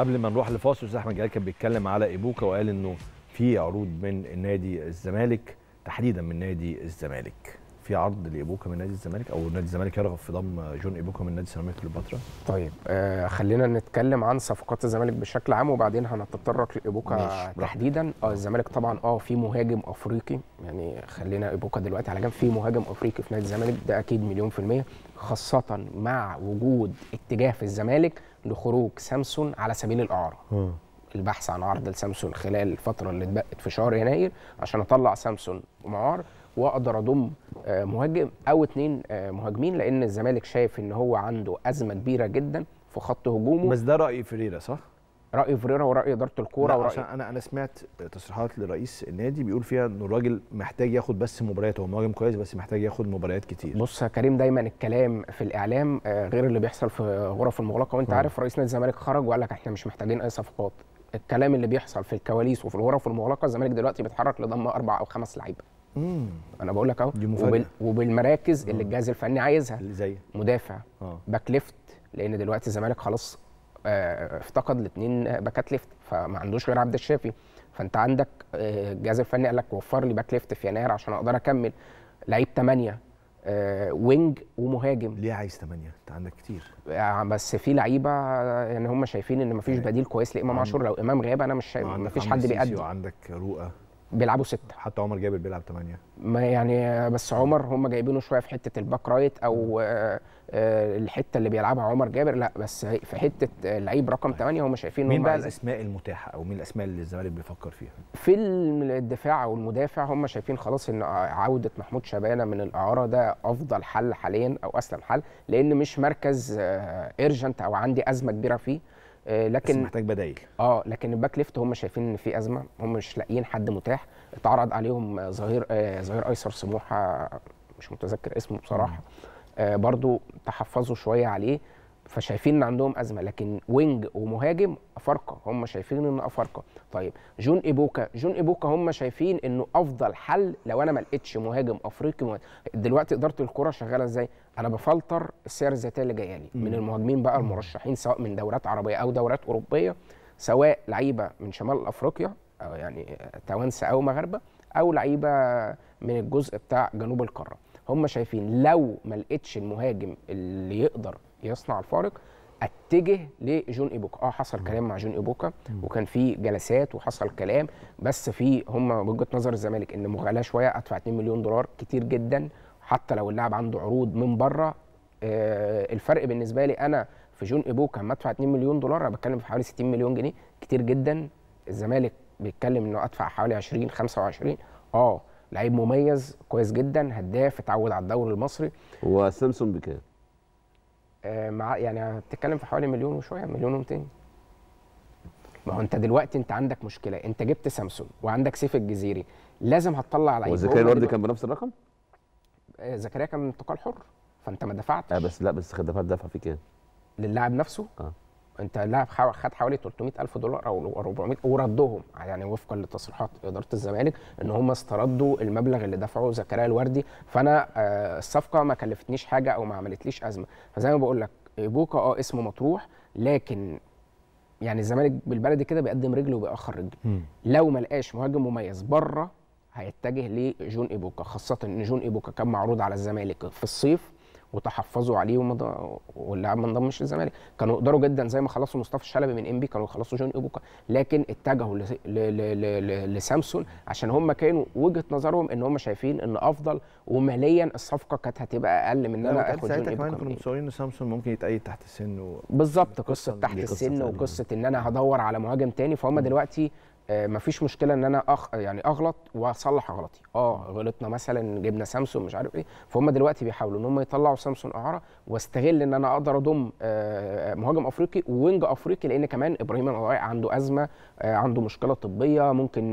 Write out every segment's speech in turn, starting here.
قبل ما نروح لفاصل استاذ احمد جلال كان بيتكلم على ايبوكا وقال انه في عروض من نادي الزمالك تحديدا من نادي الزمالك في عرض لايبوكا من نادي الزمالك او نادي الزمالك يرغب في ضم جون ايبوكا من نادي سيراميكا كليوباترا طيب آه خلينا نتكلم عن صفقات الزمالك بشكل عام وبعدين هنتطرق لايبوكا تحديدا اه الزمالك طبعا اه في مهاجم افريقي يعني خلينا ايبوكا دلوقتي على جنب في مهاجم افريقي في نادي الزمالك ده اكيد مليون في الميه خاصه مع وجود اتجاه في الزمالك لخروج سامسون على سبيل الاعاره آه. البحث عن عرض لسامسون خلال الفتره اللي اتبقت في شهر يناير عشان اطلع سامسون معار واقدر اضم آه، مهاجم او اثنين آه، مهاجمين لان الزمالك شايف ان هو عنده ازمه كبيره جدا في خط هجومه بس ده راي فريرة صح؟ راي فريرة وراي اداره الكوره ورأي عشان انا انا سمعت تصريحات لرئيس النادي بيقول فيها ان الراجل محتاج ياخد بس مباريات هو مهاجم كويس بس محتاج ياخد مباريات كتير بص يا كريم دايما الكلام في الاعلام آه، غير اللي بيحصل في غرف المغلقه وانت عارف رئيس نادي الزمالك خرج وقال لك احنا مش محتاجين اي صفقات الكلام اللي بيحصل في الكواليس وفي الغرف المغلقه الزمالك دلوقتي بيتحرك لضم اربع او خمس لعيبه مم. انا بقول لك اهو وبال... وبالمراكز مم. اللي الجهاز الفني عايزها اللي زي مدافع آه. باك ليفت لان دلوقتي الزمالك خلاص آه افتقد الاثنين باكات ليفت فما عندوش غير عبد الشافي فانت عندك آه الجهاز الفني قال لك وفر لي باك ليفت في يناير عشان اقدر اكمل لعيب ثمانية آه وينج ومهاجم ليه عايز ثمانية؟ انت عندك كتير آه بس في لعيبه يعني هم شايفين ان مفيش آه. بديل كويس لامام عاشور لو امام غاب انا مش شايف آه، مفيش حد بيأدي عندك رؤى بيلعبوا ستة حتى عمر جابر بيلعب ثمانية ما يعني بس عمر هم جايبينه شويه في حته الباك رايت او آه، آه، الحته اللي بيلعبها عمر جابر لا بس في حته لعيب رقم ثمانية طيب. هم شايفين مين بقى الاسماء المتاحه او مين الاسماء اللي الزمالك بيفكر فيها في الدفاع او المدافع هم شايفين خلاص ان عوده محمود شبانه من الاعاره ده افضل حل حاليا او اسلم حل لان مش مركز ايرجنت آه، او عندي ازمه كبيره فيه آه، لكن بس محتاج بدايل اه لكن الباك ليفت هم شايفين ان في ازمه هم مش لاقيين حد متاح اتعرض عليهم ظهير آه، ظهير ايسر سموحه مش متذكر اسمه بصراحه آه، برضو تحفظوا شويه عليه فشايفين ان عندهم ازمه لكن وينج ومهاجم افارقه هم شايفين ان افارقه طيب جون ايبوكا جون ايبوكا هم شايفين انه افضل حل لو انا ما لقيتش مهاجم افريقي دلوقتي اداره الكره شغاله ازاي انا بفلتر السعر الذاتيه اللي جايه لي من المهاجمين بقى المرشحين سواء من دورات عربيه او دورات اوروبيه سواء لعيبه من شمال افريقيا او يعني توانسه او مغاربه او لعيبه من الجزء بتاع جنوب القاره هم شايفين لو ما لقيتش المهاجم اللي يقدر يصنع الفارق اتجه لجون ايبوكا اه حصل كلام مع جون ايبوكا وكان في جلسات وحصل كلام بس في هم وجهه نظر الزمالك ان مغالاه شويه ادفع 2 مليون دولار كتير جدا حتى لو اللاعب عنده عروض من بره آه الفرق بالنسبه لي انا في جون ايبوكا اما ادفع 2 مليون دولار انا بتكلم في حوالي 60 مليون جنيه كتير جدا الزمالك بيتكلم انه ادفع حوالي 20 25 اه لعيب مميز كويس جدا هداف اتعود على الدوري المصري وسامسون بكام؟ آه، مع يعني هتتكلم في حوالي مليون وشويه مليون و200 ما هو انت دلوقتي انت عندك مشكله انت جبت سامسونج وعندك سيف الجزيري لازم هتطلع على وزكريا الوردي كان بنفس الرقم؟ آه، زكريا كان انتقال حر فانت ما دفعتش اه بس لا بس دفعت دفع في كده للاعب نفسه؟ اه انت اللاعب خد حوالي 300 الف دولار او 400 وردهم يعني وفقا لتصريحات اداره الزمالك ان هم استردوا المبلغ اللي دفعه زكريا الوردي فانا آه، الصفقه ما كلفتنيش حاجه او ما عملتليش ازمه فزي ما بقول لك بوكا اه اسم مطروح لكن يعني الزمالك بالبلدي كده بيقدم رجله وبيأخر رجله م. لو ما لقاش مهاجم مميز بره هيتجه لجون ايبوكا خاصه ان جون ايبوكا كان معروض على الزمالك في الصيف وتحفظوا عليه واللاعب ما انضمش للزمالك كانوا يقدروا جدا زي ما خلصوا مصطفى الشلبي من انبي كانوا يخلصوا جون ايبوكا لكن اتجهوا ل... ل... ل... لسامسون عشان هم كانوا وجهه نظرهم ان هم شايفين ان افضل وماليا الصفقه كانت هتبقى اقل من ان انا اخد ساعتها كمان كانوا متصورين ان سامسون ممكن يتقيد تحت السن و... بالظبط قصه تحت السن وقصه ان انا هدور على مهاجم تاني فهم دلوقتي آه، مفيش مشكله ان انا أخ... يعني اغلط واصلح غلطي اه غلطنا مثلا جبنا سامسونج مش عارف ايه فهم دلوقتي بيحاولوا ان هم يطلعوا سامسونج اعاره واستغل ان انا اقدر اضم آه، آه، مهاجم افريقي وينج افريقي لان كمان ابراهيم الرائع عنده ازمه عنده مشكله طبيه ممكن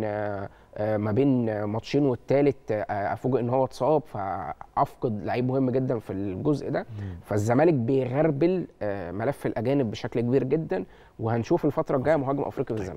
ما بين ماتشين والتالت افوجئ ان هو اتصاب فافقد لعيب مهم جدا في الجزء ده فالزمالك بيغربل ملف الاجانب بشكل كبير جدا وهنشوف الفتره الجايه مهاجم افريقي في طيب. الزمالك